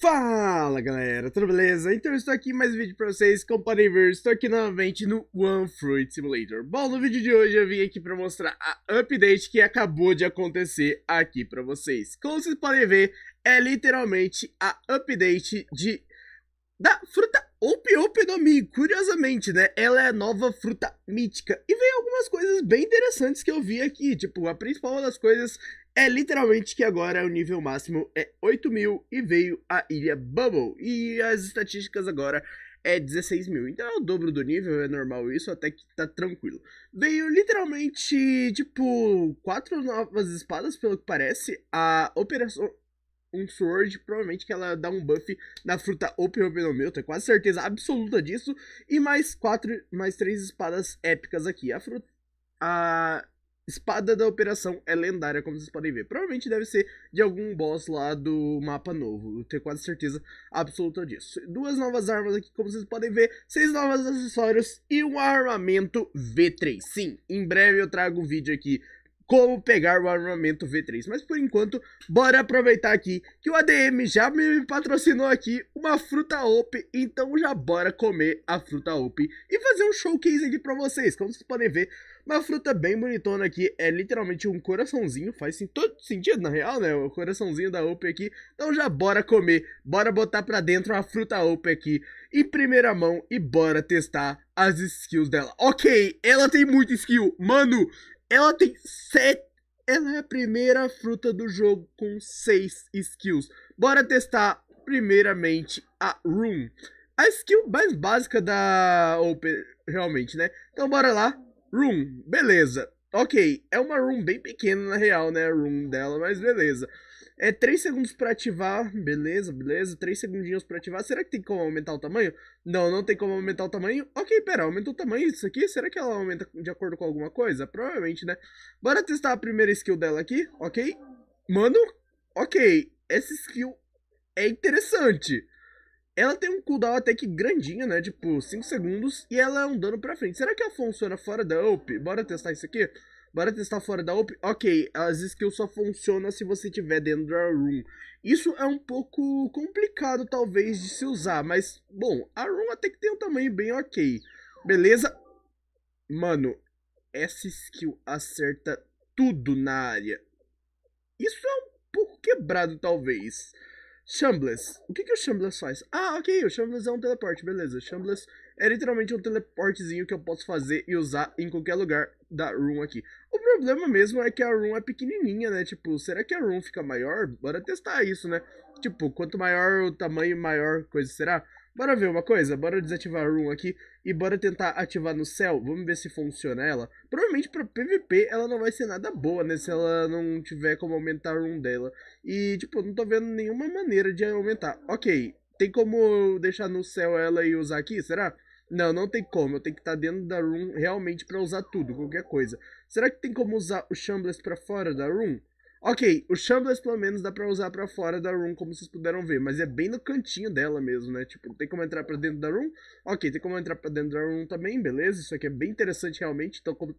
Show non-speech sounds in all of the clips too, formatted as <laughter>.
Fala galera, tudo beleza? Então eu estou aqui em mais um vídeo para vocês, como podem ver estou aqui novamente no One Fruit Simulator. Bom, no vídeo de hoje eu vim aqui para mostrar a update que acabou de acontecer aqui para vocês. Como vocês podem ver, é literalmente a update de da fruta Ope Ope no Mi. Curiosamente, né? Ela é a nova fruta mítica. E vem algumas coisas bem interessantes que eu vi aqui. Tipo, a principal das coisas é literalmente que agora o nível máximo é 8 mil e veio a ilha Bubble. E as estatísticas agora é 16 mil. Então é o dobro do nível, é normal isso, até que tá tranquilo. Veio literalmente, tipo, quatro novas espadas, pelo que parece. A Operação um Sword, provavelmente que ela dá um buff na fruta open Opiropenomeu, tenho quase certeza absoluta disso. E mais quatro, mais três espadas épicas aqui. A fruta. A espada da operação é lendária, como vocês podem ver. Provavelmente deve ser de algum boss lá do mapa novo. Eu tenho quase certeza absoluta disso. Duas novas armas aqui, como vocês podem ver. Seis novos acessórios e um armamento V3. Sim, em breve eu trago um vídeo aqui como pegar o armamento V3. Mas por enquanto, bora aproveitar aqui que o ADM já me patrocinou aqui uma fruta OP. Então já bora comer a fruta OP e fazer um showcase aqui pra vocês. Como vocês podem ver, uma fruta bem bonitona aqui, é literalmente um coraçãozinho, faz sim, todo sentido na real, né? O coraçãozinho da OP aqui. Então já bora comer, bora botar pra dentro uma fruta OP aqui em primeira mão e bora testar as skills dela. Ok, ela tem muita skill, mano, ela tem sete ela é a primeira fruta do jogo com 6 skills. Bora testar primeiramente a Room. A skill mais básica da OP realmente, né? Então bora lá, Room, beleza. Ok, é uma room bem pequena na real, né? A room dela, mas beleza. É 3 segundos para ativar, beleza, beleza. 3 segundinhos para ativar. Será que tem como aumentar o tamanho? Não, não tem como aumentar o tamanho. Ok, pera, aumentou o tamanho disso aqui? Será que ela aumenta de acordo com alguma coisa? Provavelmente, né? Bora testar a primeira skill dela aqui, ok? Mano, ok. Essa skill é interessante. Ela tem um cooldown até que grandinho, né? Tipo, 5 segundos. E ela é um dano pra frente. Será que ela funciona fora da up? Bora testar isso aqui. Bora testar fora da up. Ok, as skills só funcionam se você tiver dentro da room. Isso é um pouco complicado, talvez, de se usar. Mas, bom, a room até que tem um tamanho bem ok. Beleza? Mano, essa skill acerta tudo na área. Isso é um pouco quebrado, talvez. Shambles. O que, que o Shambles faz? Ah, ok, o Shambles é um teleporte, beleza. Shambles é literalmente um teleportezinho que eu posso fazer e usar em qualquer lugar da room aqui. O problema mesmo é que a room é pequenininha, né? Tipo, será que a room fica maior? Bora testar isso, né? Tipo, quanto maior o tamanho, maior coisa será? Bora ver uma coisa? Bora desativar a Room aqui e bora tentar ativar no céu. Vamos ver se funciona ela. Provavelmente pra PVP ela não vai ser nada boa, né? Se ela não tiver como aumentar a Room dela. E, tipo, não tô vendo nenhuma maneira de aumentar. Ok, tem como deixar no céu ela e usar aqui, será? Não, não tem como. Eu tenho que estar tá dentro da Room realmente pra usar tudo, qualquer coisa. Será que tem como usar o Shambles pra fora da Room? Ok, o Shambles pelo menos dá pra usar pra fora da room, como vocês puderam ver, mas é bem no cantinho dela mesmo, né? Tipo, tem como entrar pra dentro da room? Ok, tem como entrar pra dentro da room também, beleza? Isso aqui é bem interessante realmente, então como...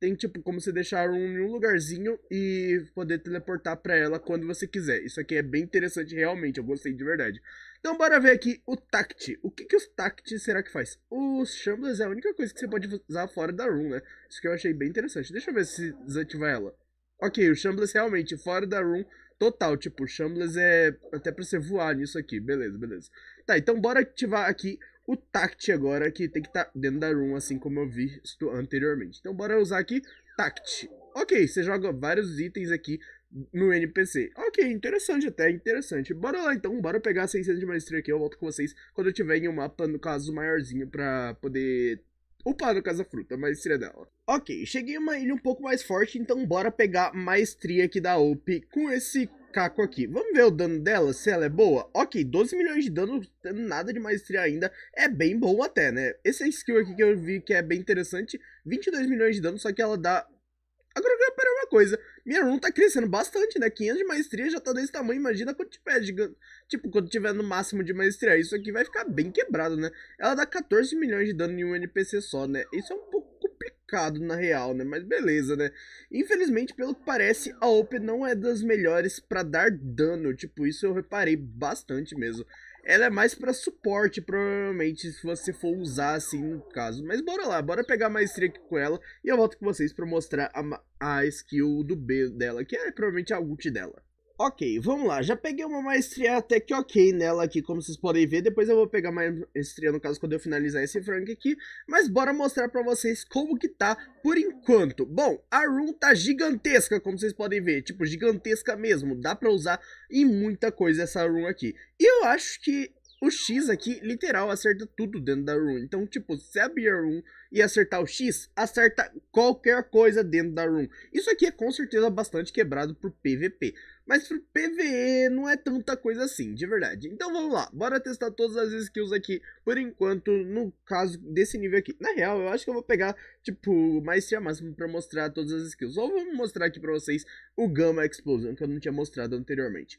Tem, tipo, como você deixar a room em um lugarzinho e poder teleportar pra ela quando você quiser. Isso aqui é bem interessante realmente, eu gostei de verdade. Então bora ver aqui o Tact. O que que o Tact será que faz? Os Shambles é a única coisa que você pode usar fora da room, né? Isso que eu achei bem interessante. Deixa eu ver se desativa ela. Ok, o Shambles realmente fora da room total. Tipo, o Shambles é até pra você voar nisso aqui. Beleza, beleza. Tá, então bora ativar aqui o Tact agora, que tem que estar tá dentro da room, assim como eu vi anteriormente. Então bora usar aqui Tact. Ok, você joga vários itens aqui no NPC. Ok, interessante até, interessante. Bora lá então, bora pegar 600 de maestria aqui, eu volto com vocês quando eu tiver em um mapa, no caso, maiorzinho, pra poder ou no o Casa Fruta, mas seria dela. Ok, cheguei em uma ilha um pouco mais forte, então bora pegar maestria aqui da OP com esse caco aqui. Vamos ver o dano dela, se ela é boa. Ok, 12 milhões de dano, nada de maestria ainda, é bem bom até, né? Esse é skill aqui que eu vi que é bem interessante, 22 milhões de dano, só que ela dá coisa. Minha run tá crescendo bastante, né? 500 de maestria já tá desse tamanho, imagina quando tiver gigante. Tipo, quando tiver no máximo de maestria. Isso aqui vai ficar bem quebrado, né? Ela dá 14 milhões de dano em um NPC só, né? Isso é um pouco complicado na real, né? Mas beleza, né? Infelizmente, pelo que parece, a op não é das melhores para dar dano. Tipo, isso eu reparei bastante mesmo ela é mais para suporte, provavelmente, se você for usar assim no caso. Mas bora lá, bora pegar a maestria aqui com ela e eu volto com vocês para mostrar a, a skill do B dela, que é provavelmente a ult dela. Ok, vamos lá. Já peguei uma maestria até que ok nela aqui, como vocês podem ver. Depois eu vou pegar maestria, no caso, quando eu finalizar esse frank aqui. Mas bora mostrar pra vocês como que tá por enquanto. Bom, a room tá gigantesca, como vocês podem ver. Tipo, gigantesca mesmo. Dá pra usar em muita coisa essa room aqui. E eu acho que o X aqui, literal, acerta tudo dentro da room. Então, tipo, se abrir a room e acertar o X, acerta qualquer coisa dentro da room. Isso aqui é com certeza bastante quebrado pro PVP. Mas pro PVE não é tanta coisa assim, de verdade. Então vamos lá, bora testar todas as skills aqui por enquanto, no caso desse nível aqui. Na real, eu acho que eu vou pegar, tipo, maestria máxima pra mostrar todas as skills. Ou vou mostrar aqui pra vocês o Gamma Explosion, que eu não tinha mostrado anteriormente.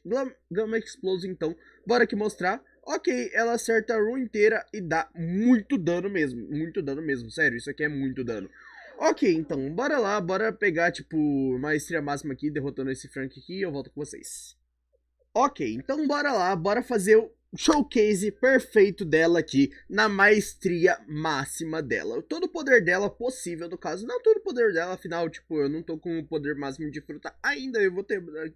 Gamma Explosion, então, bora aqui mostrar. Ok, ela acerta a run inteira e dá muito dano mesmo, muito dano mesmo, sério, isso aqui é muito dano. Ok, então, bora lá, bora pegar, tipo, maestria máxima aqui, derrotando esse Frank aqui e eu volto com vocês. Ok, então bora lá, bora fazer showcase perfeito dela aqui, na maestria máxima dela. Todo o poder dela possível, no caso. Não todo o poder dela, afinal, tipo, eu não tô com o poder máximo de fruta ainda. Eu vou ter eh,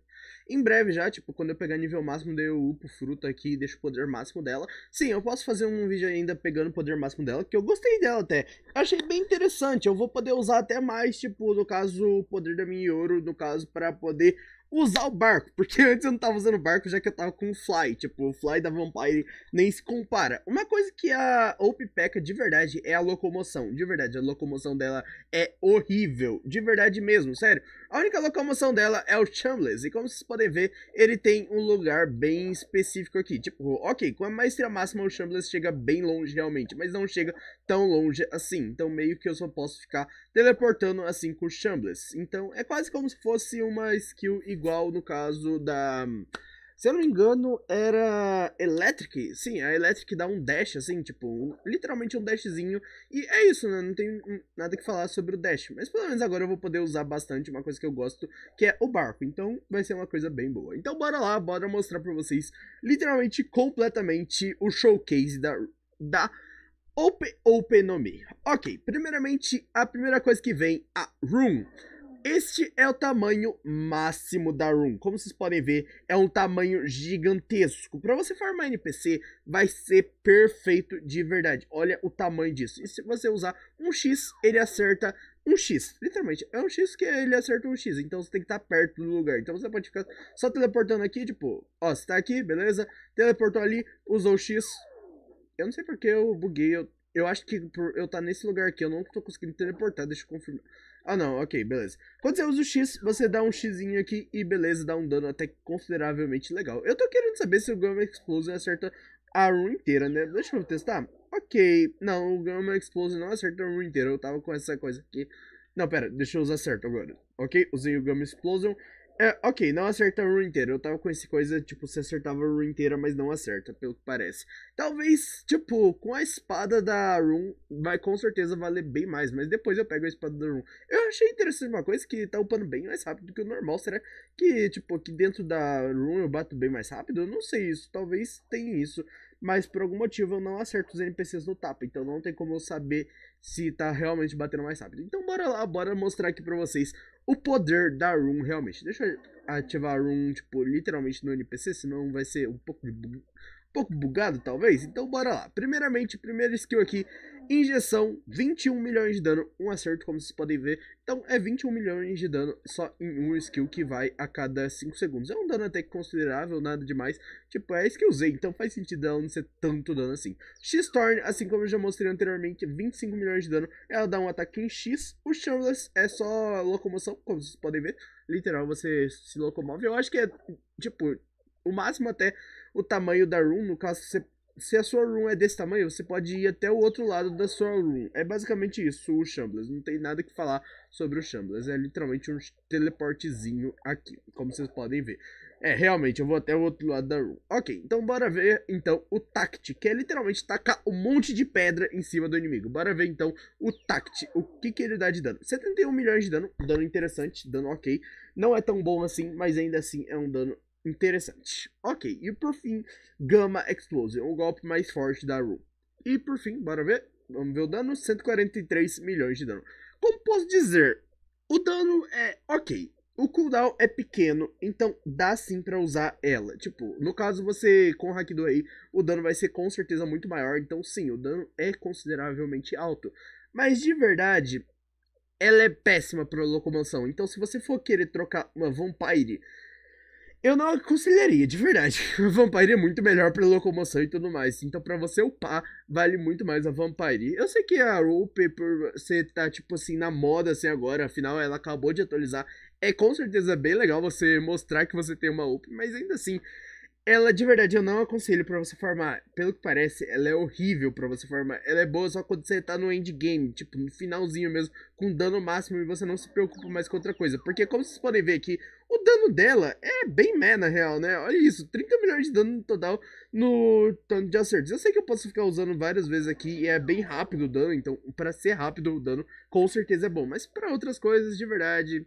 em breve já, tipo, quando eu pegar nível máximo, daí eu upo fruta aqui e deixo o poder máximo dela. Sim, eu posso fazer um vídeo ainda pegando o poder máximo dela, que eu gostei dela até. Achei bem interessante, eu vou poder usar até mais, tipo, no caso, o poder da minha ouro, no caso, para poder usar o barco, <laughs> porque antes eu não tava usando o barco, já que eu tava com o Fly. Tipo, o Fly da Vampire nem se compara. Uma coisa que a Hope peca de verdade é a locomoção. De verdade, a locomoção dela é horrível. De verdade mesmo, sério. A única locomoção dela é o Chambliss. E como vocês podem ver, ele tem um lugar bem específico aqui. Tipo, ok, com a maestria máxima o Chambliss chega bem longe realmente, mas não chega tão longe assim. Então meio que eu só posso ficar teleportando assim com o Chambliss. Então é quase como se fosse uma skill igual igual no caso da. Se eu não me engano, era Electric. Sim, a Electric dá um dash, assim, tipo, um, literalmente um dashzinho. E é isso, né? Não tem nada que falar sobre o dash. Mas pelo menos agora eu vou poder usar bastante uma coisa que eu gosto, que é o barco. Então vai ser uma coisa bem boa. Então bora lá, bora mostrar pra vocês, literalmente, completamente, o showcase da... da Open, openomi Ok, primeiramente, a primeira coisa que vem, a Room. Este é o tamanho máximo da room. Como vocês podem ver, é um tamanho gigantesco. Para você farmar NPC, vai ser perfeito de verdade. Olha o tamanho disso. E se você usar um X, ele acerta um X. Literalmente, é um X que ele acerta um X. Então você tem que estar tá perto do lugar. Então você pode ficar só teleportando aqui, tipo... Ó, você tá aqui, beleza? Teleportou ali, usou o X. Eu não sei porque eu buguei. Eu, eu acho que por eu estar tá nesse lugar aqui, eu não tô conseguindo teleportar. Deixa eu confirmar. Ah não, ok, beleza. Quando você usa o X, você dá um Xzinho aqui e beleza, dá um dano até consideravelmente legal. Eu tô querendo saber se o Gamma Explosion acerta a run inteira, né? Deixa eu testar. Ok, não, o Gamma Explosion não acerta a run inteira, eu tava com essa coisa aqui. Não, pera, deixa eu usar certo agora. Ok, usei o Gamma Explosion é, ok, não acerta a run inteira. Eu tava com essa coisa, tipo, você acertava a run inteira, mas não acerta, pelo que parece. Talvez, tipo, com a espada da run, vai com certeza valer bem mais, mas depois eu pego a espada da run. Eu achei interessante uma coisa que tá upando bem mais rápido do que o normal. Será que, tipo, aqui dentro da run eu bato bem mais rápido? Eu não sei isso, talvez tenha isso. Mas por algum motivo eu não acerto os NPCs no tapa, então não tem como eu saber se tá realmente batendo mais rápido. Então bora lá, bora mostrar aqui pra vocês o poder da Room realmente. Deixa eu ativar a Room, tipo, literalmente no NPC, senão vai ser um pouco de um pouco bugado, talvez. Então, bora lá. Primeiramente, primeira skill aqui Injeção, 21 milhões de dano, um acerto, como vocês podem ver. Então é 21 milhões de dano só em um skill que vai a cada 5 segundos. É um dano até considerável, nada demais. Tipo, é a que Z, usei, então faz sentido ela não ser tanto dano assim. X-Torn, assim como eu já mostrei anteriormente, 25 milhões de dano. Ela dá um ataque em X. O Shameless é só locomoção, como vocês podem ver. Literal, você se locomove. Eu acho que é, tipo, o máximo até o tamanho da rune, No caso, você se a sua room é desse tamanho, você pode ir até o outro lado da sua room. É basicamente isso, o Shambles. Não tem nada que falar sobre o Shambles. É literalmente um teleportezinho aqui, como vocês podem ver. É, realmente, eu vou até o outro lado da room. Ok, então bora ver, então, o Tact, que é literalmente tacar um monte de pedra em cima do inimigo. Bora ver, então, o Tact, o que que ele dá de dano. 71 milhões de dano, dano interessante, dano ok. Não é tão bom assim, mas ainda assim é um dano Interessante. Ok, e por fim, Gamma Explosion, o golpe mais forte da Ru. E por fim, bora ver? Vamos ver o dano, 143 milhões de dano. Como posso dizer, o dano é ok. O cooldown é pequeno, então dá sim pra usar ela. Tipo, no caso você com o hack do aí, o dano vai ser com certeza muito maior. Então sim, o dano é consideravelmente alto. Mas de verdade, ela é péssima pra locomoção. Então se você for querer trocar uma Vampire eu não aconselharia, de verdade. A <laughs> Vampire é muito melhor pra locomoção e tudo mais. Então, pra você upar, vale muito mais a Vampire. Eu sei que a Rope, por você tá, tipo assim, na moda, assim, agora. Afinal, ela acabou de atualizar. É com certeza bem legal você mostrar que você tem uma UP, mas ainda assim, ela, de verdade, eu não aconselho para você formar Pelo que parece, ela é horrível para você formar Ela é boa só quando você tá no endgame, tipo, no finalzinho mesmo, com dano máximo e você não se preocupa mais com outra coisa. Porque, como vocês podem ver aqui, o dano dela é bem meh, na real, né? Olha isso, 30 milhões de dano no total no tanto de acertos. Eu sei que eu posso ficar usando várias vezes aqui e é bem rápido o dano, então, para ser rápido o dano, com certeza é bom. Mas para outras coisas, de verdade,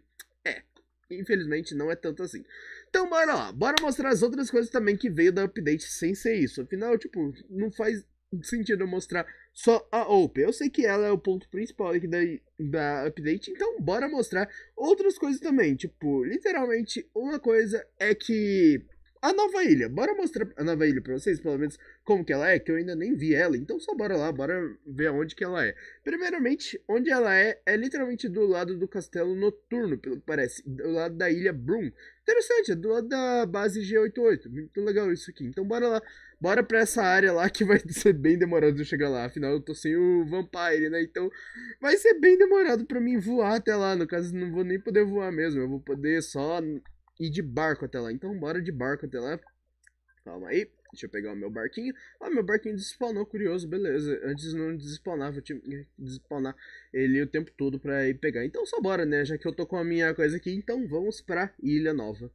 infelizmente não é tanto assim. Então bora lá, bora mostrar as outras coisas também que veio da update sem ser isso. Afinal, tipo, não faz sentido eu mostrar só a OP. Eu sei que ela é o ponto principal aqui da, da update, então bora mostrar outras coisas também. Tipo, literalmente, uma coisa é que a nova ilha. Bora mostrar a nova ilha pra vocês, pelo menos como que ela é, que eu ainda nem vi ela. Então só bora lá, bora ver onde que ela é. Primeiramente, onde ela é, é literalmente do lado do castelo noturno, pelo que parece. Do lado da ilha brum Interessante, é do lado da base G88. Muito legal isso aqui. Então bora lá, bora pra essa área lá que vai <laughs> ser bem demorado eu chegar lá. Afinal, eu tô sem o Vampire, né? Então vai ser bem demorado pra mim voar até lá. No caso, não vou nem poder voar mesmo. Eu vou poder só ir de barco até lá. Então bora de barco até lá. Calma aí. Deixa eu pegar o meu barquinho. Ah, meu barquinho despawnou, curioso, beleza. Antes não despawnava, eu tinha que despawnar ele o tempo todo pra ir pegar. Então só bora, né? Já que eu tô com a minha coisa aqui, então vamos pra Ilha Nova.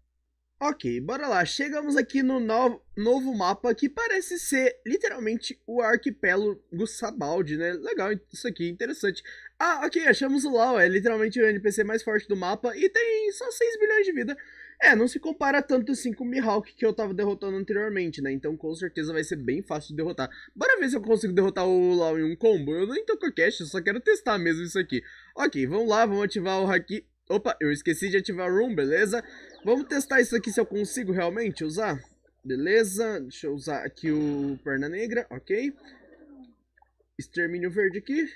Ok, bora lá. Chegamos aqui no novo, novo mapa que parece ser literalmente o arquipélago Sabaldi, né? Legal, isso aqui, interessante. Ah, ok, achamos o Lau, é literalmente o NPC mais forte do mapa e tem só 6 bilhões de vida. É, não se compara tanto assim com o Mihawk que eu tava derrotando anteriormente, né? Então com certeza vai ser bem fácil de derrotar. Bora ver se eu consigo derrotar o Lau em um combo. Eu nem tô com a cash, eu só quero testar mesmo isso aqui. Ok, vamos lá, vamos ativar o Haki. Opa, eu esqueci de ativar o Room, beleza? Vamos testar isso aqui se eu consigo realmente usar. Beleza, deixa eu usar aqui o Perna Negra, ok. Extermínio verde aqui.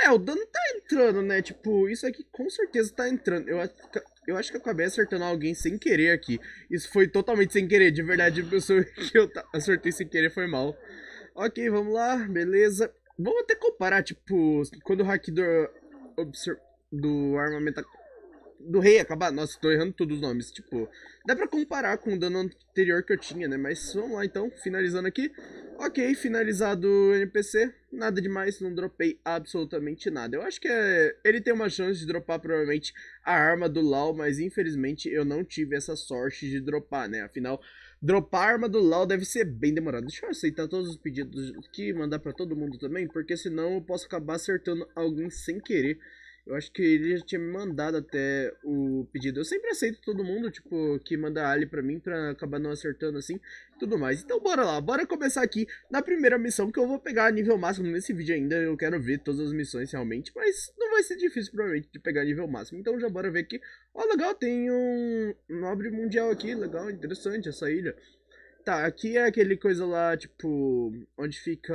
É, o dano tá entrando, né? Tipo, isso aqui com certeza tá entrando. Eu eu acho que eu acabei acertando alguém sem querer aqui. Isso foi totalmente sem querer, de verdade, a pessoa <laughs> que eu acertei sem querer foi mal. Ok, vamos lá, beleza. Vamos até comparar, tipo, quando o hack do, do armamento do rei acabar. Nossa, tô errando todos os nomes. Tipo, dá pra comparar com o dano anterior que eu tinha, né? Mas vamos lá então, finalizando aqui. Ok, finalizado o NPC. Nada demais, não dropei absolutamente nada. Eu acho que é... ele tem uma chance de dropar provavelmente a arma do Lau, mas infelizmente eu não tive essa sorte de dropar, né? Afinal, dropar a arma do Lau deve ser bem demorado. Deixa eu aceitar todos os pedidos que mandar pra todo mundo também, porque senão eu posso acabar acertando alguém sem querer. Eu acho que ele já tinha me mandado até o pedido. Eu sempre aceito todo mundo, tipo, que manda ali para mim para acabar não acertando assim tudo mais. Então bora lá, bora começar aqui na primeira missão que eu vou pegar nível máximo nesse vídeo ainda. Eu quero ver todas as missões realmente, mas não vai ser difícil provavelmente de pegar nível máximo. Então já bora ver aqui. Ó, legal, tem um nobre mundial aqui, legal, interessante essa ilha. Tá, aqui é aquele coisa lá, tipo, onde fica...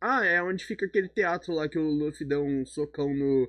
Ah, é onde fica aquele teatro lá que o Luffy deu um socão no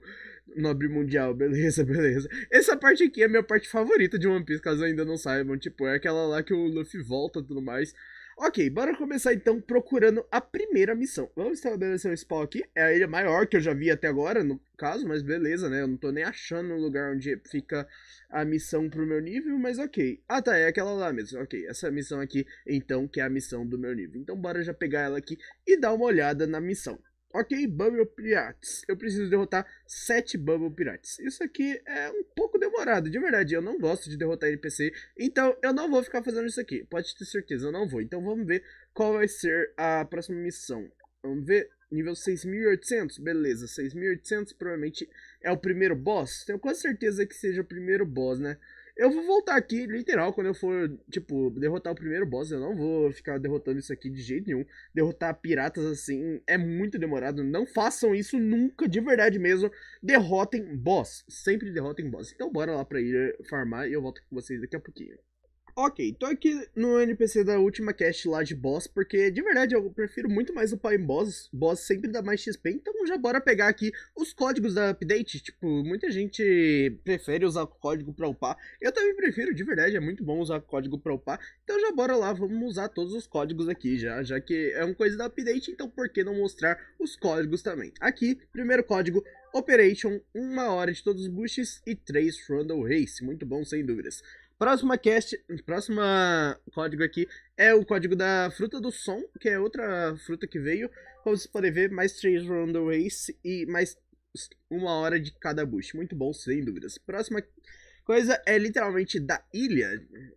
nobre mundial, beleza, <laughs> beleza. Essa parte aqui é a minha parte favorita de One Piece, caso ainda não saibam. Tipo, é aquela lá que o Luffy volta e tudo mais. Ok, bora começar então procurando a primeira missão. Vamos estabelecer um spawn aqui. É a ilha maior que eu já vi até agora, no caso, mas beleza, né? Eu não tô nem achando o lugar onde fica a missão pro meu nível, mas ok. Ah, tá, é aquela lá mesmo. Ok, essa missão aqui, então, que é a missão do meu nível. Então bora já pegar ela aqui e dar uma olhada na missão. Ok, Bubble Pirates. Eu preciso derrotar 7 Bubble Pirates. Isso aqui é um pouco demorado, de verdade. Eu não gosto de derrotar NPC, então eu não vou ficar fazendo isso aqui. Pode ter certeza, eu não vou. Então vamos ver qual vai ser a próxima missão. Vamos ver. Nível 6800, beleza. 6800 provavelmente é o primeiro boss. Tenho quase certeza que seja o primeiro boss, né? Eu vou voltar aqui, literal, quando eu for, tipo, derrotar o primeiro boss, eu não vou ficar derrotando isso aqui de jeito nenhum. Derrotar piratas assim é muito demorado. Não façam isso nunca, de verdade mesmo. Derrotem boss. Sempre derrotem boss. Então bora lá pra ir farmar e eu volto com vocês daqui a pouquinho. Ok, tô aqui no NPC da última cast lá de boss, porque de verdade eu prefiro muito mais upar em boss, boss sempre dá mais XP, então já bora pegar aqui os códigos da update, tipo, muita gente prefere usar código pra upar, eu também prefiro, de verdade, é muito bom usar código pra upar, então já bora lá, vamos usar todos os códigos aqui já, já que é uma coisa da update, então por que não mostrar os códigos também? Aqui, primeiro código, Operation, uma hora de todos os boosts e três Rundle Race, muito bom sem dúvidas. Próxima cast, próxima código aqui é o código da fruta do som, que é outra fruta que veio. Como vocês podem ver, mais três round the race e mais uma hora de cada boost. Muito bom, sem dúvidas. Próxima Coisa é literalmente da ilha.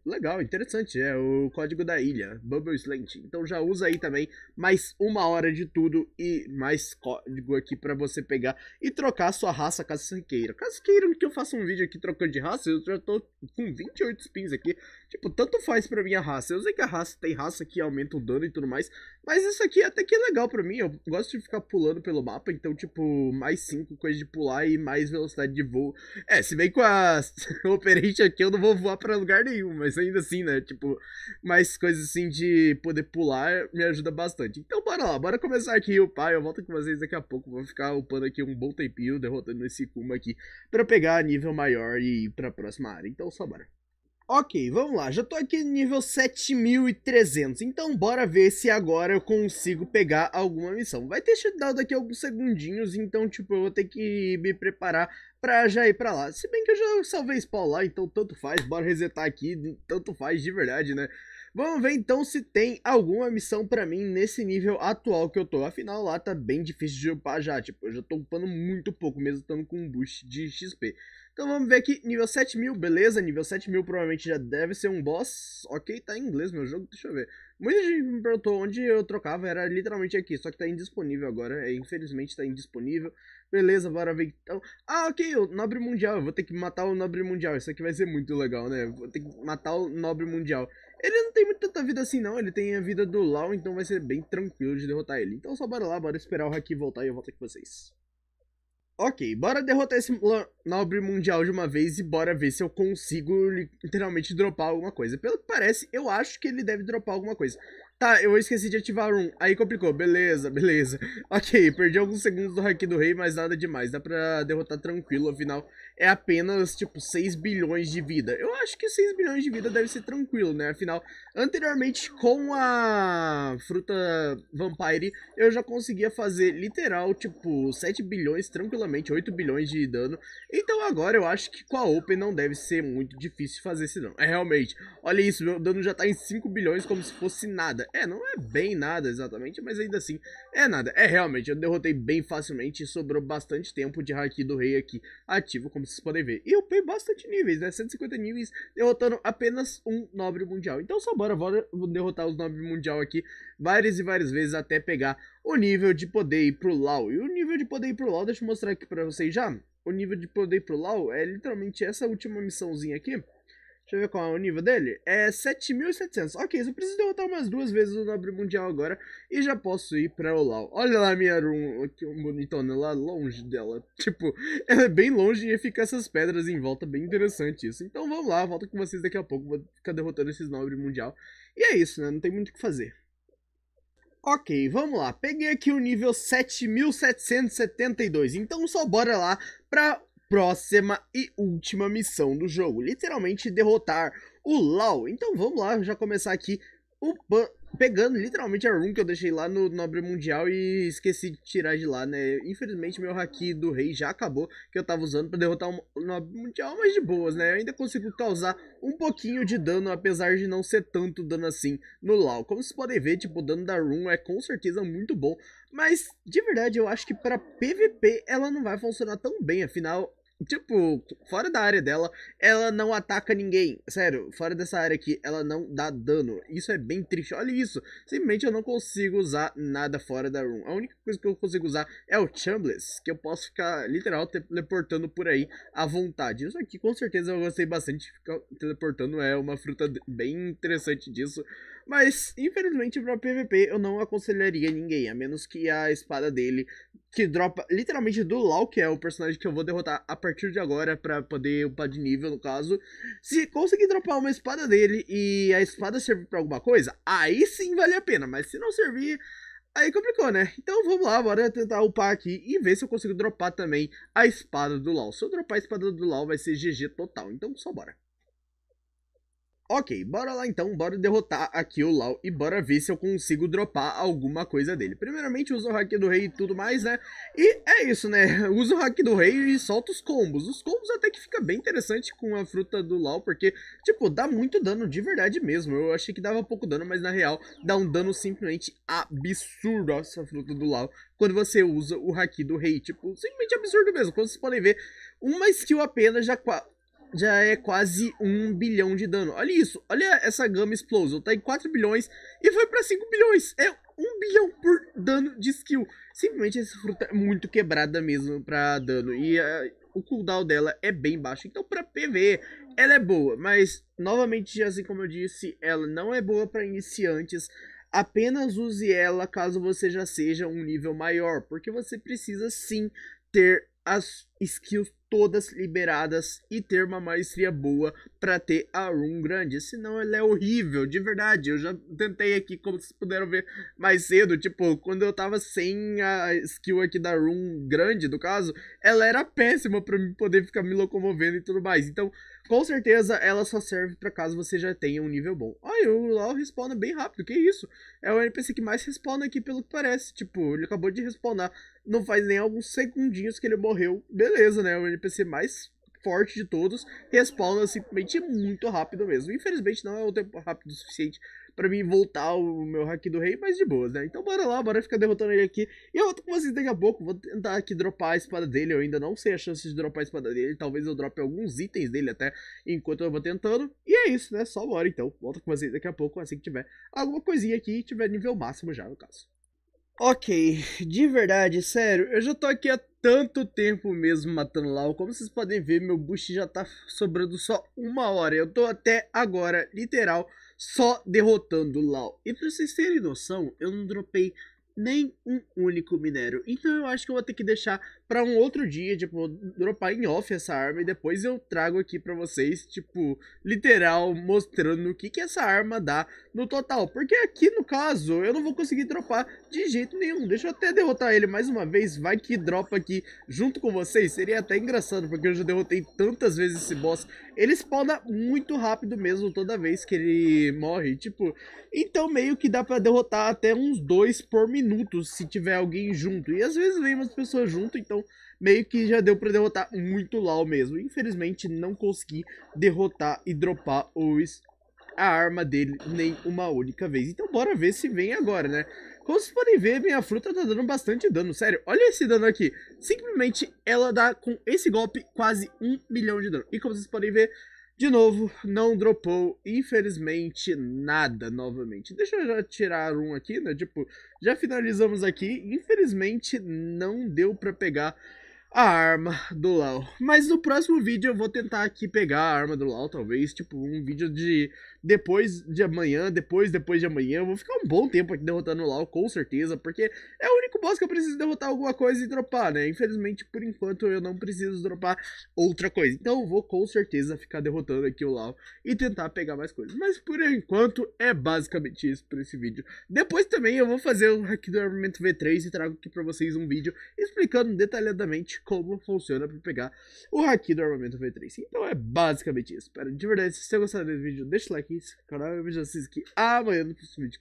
Legal, interessante. É o código da ilha, Bubble Slant. Então já usa aí também mais uma hora de tudo e mais código aqui para você pegar e trocar sua raça caso você queira. Caso queiram que eu faça um vídeo aqui trocando de raça, eu já tô com 28 spins aqui. Tipo, tanto faz pra minha raça. Eu sei que a raça tem raça que aumenta o dano e tudo mais, mas isso aqui é até que é legal pra mim. Eu gosto de ficar pulando pelo mapa, então tipo, mais 5 coisas de pular e mais velocidade de voo. É, se bem com as <laughs> Operation aqui eu não vou voar para lugar nenhum, mas ainda assim, né? Tipo, mais coisas assim de poder pular me ajuda bastante. Então bora lá, bora começar aqui o pai. Eu volto com vocês daqui a pouco. Vou ficar upando aqui um bom tempinho, derrotando esse Kuma aqui para pegar nível maior e ir pra próxima área. Então só bora. Ok, vamos lá, já tô aqui no nível 7300, então bora ver se agora eu consigo pegar alguma missão. Vai ter shutdown daqui alguns segundinhos, então tipo, eu vou ter que me preparar pra já ir pra lá. Se bem que eu já salvei spawn lá, então tanto faz, bora resetar aqui, tanto faz de verdade, né? Vamos ver então se tem alguma missão pra mim nesse nível atual que eu tô. Afinal, lá tá bem difícil de upar já. Tipo, eu já tô upando muito pouco, mesmo estando com um boost de XP. Então vamos ver aqui, nível 7000, beleza, nível 7000 provavelmente já deve ser um boss, ok, tá em inglês meu jogo, deixa eu ver. Muita gente me perguntou onde eu trocava, era literalmente aqui, só que tá indisponível agora, é, infelizmente tá indisponível. Beleza, bora ver então. Ah, ok, o Nobre Mundial, eu vou ter que matar o Nobre Mundial, isso aqui vai ser muito legal, né, vou ter que matar o Nobre Mundial. Ele não tem muito tanta vida assim, não. Ele tem a vida do Lau, então vai ser bem tranquilo de derrotar ele. Então só bora lá, bora esperar o Haki voltar e eu volto aqui com vocês. Ok, bora derrotar esse nobre mundial de uma vez e bora ver se eu consigo literalmente dropar alguma coisa. Pelo que parece, eu acho que ele deve dropar alguma coisa. Tá, eu esqueci de ativar um. Aí complicou. Beleza, beleza. <laughs> Ok, perdi alguns segundos do Haki do Rei, mas nada demais. Dá pra derrotar tranquilo, afinal é apenas, tipo, 6 bilhões de vida. Eu acho que 6 bilhões de vida deve ser tranquilo, né? Afinal, anteriormente com a fruta Vampire, eu já conseguia fazer literal, tipo, 7 bilhões tranquilamente, 8 bilhões de dano. Então agora eu acho que com a Open não deve ser muito difícil fazer esse dano. É realmente, olha isso, meu dano já tá em 5 bilhões como se fosse nada. É, não é bem nada exatamente, mas ainda assim, é nada. É realmente, eu derrotei bem facilmente e sobrou bastante tempo de Haki do Rei aqui ativo, como vocês podem ver. E eu upei bastante níveis, né? 150 níveis, derrotando apenas um nobre mundial. Então só bora, bora derrotar os nobre mundial aqui várias e várias vezes até pegar o nível de poder ir pro LoL. E o nível de poder ir pro LoL, deixa eu mostrar aqui pra vocês já. O nível de poder ir pro LoL é literalmente essa última missãozinha aqui. Deixa eu ver qual é o nível dele. É 7.700. Ok, eu preciso derrotar umas duas vezes o Nobre Mundial agora. E já posso ir pra Olau. Olha lá a minha que bonitona lá longe dela. <laughs> Tipo, ela é bem longe e fica essas pedras em volta. Bem interessante isso. Então vamos lá, volto com vocês daqui a pouco. Vou ficar derrotando esses Nobre Mundial. E é isso, né? Não tem muito o que fazer. Ok, vamos lá. Peguei aqui o nível 7.772. Então só bora lá pra próxima e última missão do jogo, literalmente derrotar o Lau. Então vamos lá, já começar aqui o ban pegando literalmente a room que eu deixei lá no Nobre Mundial e esqueci de tirar de lá, né? Infelizmente meu haki do rei já acabou, que eu tava usando para derrotar o um Nobre Mundial, mas de boas, né? Eu ainda consigo causar um pouquinho de dano, apesar de não ser tanto dano assim no Lau. Como vocês podem ver, tipo, o dano da room é com certeza muito bom, mas de verdade eu acho que para PVP ela não vai funcionar tão bem, afinal tipo, fora da área dela, ela não ataca ninguém. Sério, fora dessa área aqui, ela não dá dano. Isso é bem triste. Olha isso. Simplesmente eu não consigo usar nada fora da room. A única coisa que eu consigo usar é o Chambliss, que eu posso ficar literal teleportando por aí à vontade. Isso aqui com certeza eu gostei bastante. Ficar teleportando é uma fruta bem interessante disso. Mas, infelizmente, pra PVP eu não aconselharia ninguém, a menos que a espada dele, que dropa literalmente do Lau, que é o personagem que eu vou derrotar a partir de agora para poder upar de nível, no caso. Se conseguir dropar uma espada dele e a espada servir para alguma coisa, aí sim vale a pena. Mas se não servir, aí complicou, né? Então vamos lá, bora tentar upar aqui e ver se eu consigo dropar também a espada do LoL. Se eu dropar a espada do LoL, vai ser GG total. Então só bora. Ok, bora lá então, bora derrotar aqui o Lau e bora ver se eu consigo dropar alguma coisa dele. Primeiramente, usa o hack do rei e tudo mais, né? E é isso, né? <laughs> Usa o hack do rei e solta os combos. Os combos até que fica bem interessante com a fruta do Lau, porque, tipo, dá muito dano de verdade mesmo. Eu achei que dava pouco dano, mas na real dá um dano simplesmente absurdo essa fruta do Lau quando você usa o hack do rei. Tipo, simplesmente absurdo mesmo. Como vocês podem ver, uma skill apenas já já é quase 1 bilhão de dano. Olha isso, olha essa Gama Explosion, tá em 4 bilhões e foi para 5 bilhões. É 1 bilhão por dano de skill. Simplesmente essa fruta é muito quebrada mesmo para dano e ah, o cooldown dela é bem baixo. Então para PV ela é boa, mas novamente, assim como eu disse, ela não é boa para iniciantes. Apenas use ela caso você já seja um nível maior, porque você precisa sim ter as skills todas liberadas e ter uma maestria boa para ter a room grande. Senão ela é horrível, de verdade. Eu já tentei aqui, como vocês puderam ver mais cedo, tipo, quando eu tava sem a skill aqui da room grande, no caso, ela era péssima para mim poder ficar me locomovendo e tudo mais. Então, com certeza ela só serve para caso você já tenha um nível bom. Ai, o Lau respawna bem rápido, que isso? É o NPC que mais respawna aqui, pelo que parece. Tipo, ele acabou de respawnar, não faz nem alguns segundinhos que ele morreu. Beleza, né? O NPC mais forte de todos respawna simplesmente muito rápido mesmo. Infelizmente não é o tempo rápido o suficiente para mim voltar o meu hack do rei, mas de boas, né? Então bora lá, bora ficar derrotando ele aqui. E eu volto com vocês daqui a pouco, vou tentar aqui dropar a espada dele, eu ainda não sei a chance de dropar a espada dele, talvez eu drope alguns itens dele até enquanto eu vou tentando. E é isso, né? Só bora então, volto com vocês daqui a pouco, assim que tiver alguma coisinha aqui, tiver nível máximo já, no caso. Ok, de verdade, sério, eu já tô aqui há tanto tempo mesmo matando Lau. Como vocês podem ver, meu boost já tá sobrando só uma hora. Eu tô até agora, literal, só derrotando o Lau. E pra vocês terem noção, eu não dropei nem um único minério. Então eu acho que eu vou ter que deixar para um outro dia, tipo, dropar em off essa arma e depois eu trago aqui para vocês, tipo, literal, mostrando o que que essa arma dá no total. Porque aqui, no caso, eu não vou conseguir dropar de jeito nenhum. Deixa eu até derrotar ele mais uma vez, vai que dropa aqui junto com vocês. Seria até engraçado, porque eu já derrotei tantas vezes esse boss. Ele spawna muito rápido mesmo toda vez que ele morre, tipo... Então meio que dá para derrotar até uns dois por minuto minutos se tiver alguém junto. E às vezes vem umas pessoas junto, então meio que já deu para derrotar muito o mesmo. Infelizmente não consegui derrotar e dropar os a arma dele nem uma única vez. Então bora ver se vem agora, né? Como vocês podem ver, minha fruta tá dando bastante dano, sério. Olha esse dano aqui. Simplesmente ela dá com esse golpe quase um milhão de dano. E como vocês podem ver, de novo, não dropou, infelizmente, nada novamente. Deixa eu já tirar um aqui, né? Tipo, já finalizamos aqui. Infelizmente, não deu para pegar a arma do Lau. Mas no próximo vídeo eu vou tentar aqui pegar a arma do Lau, talvez, tipo, um vídeo de depois de amanhã, depois, depois de amanhã. Eu vou ficar um bom tempo aqui derrotando o Lau, com certeza, porque é o único boss que eu preciso derrotar alguma coisa e dropar, né? Infelizmente, por enquanto, eu não preciso dropar outra coisa. Então eu vou, com certeza, ficar derrotando aqui o Lau e tentar pegar mais coisas. Mas por enquanto, é basicamente isso por esse vídeo. Depois também eu vou fazer um hack do armamento V3 e trago aqui pra vocês um vídeo explicando detalhadamente como funciona para pegar o haki do armamento V3. Então é basicamente isso. Espero de verdade, se você gostar desse vídeo, deixa o like, se canal e eu vejo vocês aqui amanhã no próximo vídeo.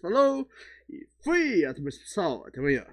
Falou e fui! Até mais, pessoal. Até amanhã.